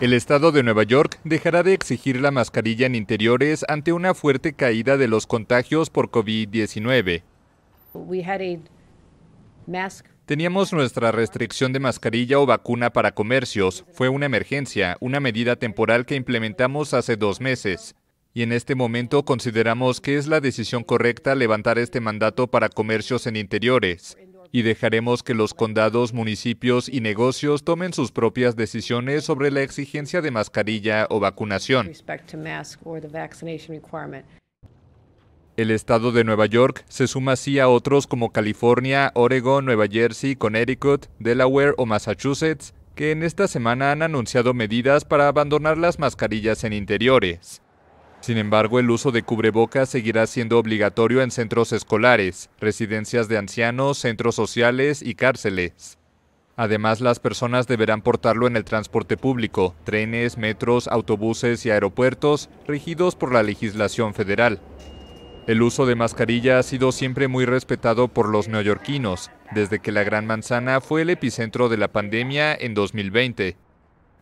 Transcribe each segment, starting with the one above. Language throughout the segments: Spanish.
El estado de Nueva York dejará de exigir la mascarilla en interiores ante una fuerte caída de los contagios por COVID-19. Teníamos nuestra restricción de mascarilla o vacuna para comercios. Fue una emergencia, una medida temporal que implementamos hace dos meses. Y en este momento consideramos que es la decisión correcta levantar este mandato para comercios en interiores y dejaremos que los condados, municipios y negocios tomen sus propias decisiones sobre la exigencia de mascarilla o vacunación. El estado de Nueva York se suma así a otros como California, Oregon, Nueva Jersey, Connecticut, Delaware o Massachusetts, que en esta semana han anunciado medidas para abandonar las mascarillas en interiores. Sin embargo, el uso de cubrebocas seguirá siendo obligatorio en centros escolares, residencias de ancianos, centros sociales y cárceles. Además, las personas deberán portarlo en el transporte público, trenes, metros, autobuses y aeropuertos regidos por la legislación federal. El uso de mascarilla ha sido siempre muy respetado por los neoyorquinos, desde que la Gran Manzana fue el epicentro de la pandemia en 2020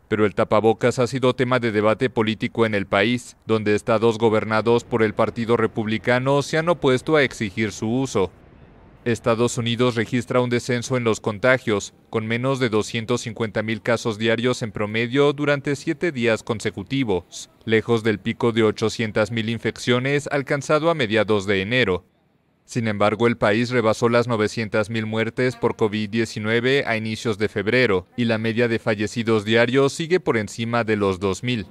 pero el tapabocas ha sido tema de debate político en el país, donde estados gobernados por el Partido Republicano se han opuesto a exigir su uso. Estados Unidos registra un descenso en los contagios, con menos de 250.000 casos diarios en promedio durante siete días consecutivos, lejos del pico de 800.000 infecciones alcanzado a mediados de enero. Sin embargo, el país rebasó las 900.000 muertes por COVID-19 a inicios de febrero y la media de fallecidos diarios sigue por encima de los 2.000.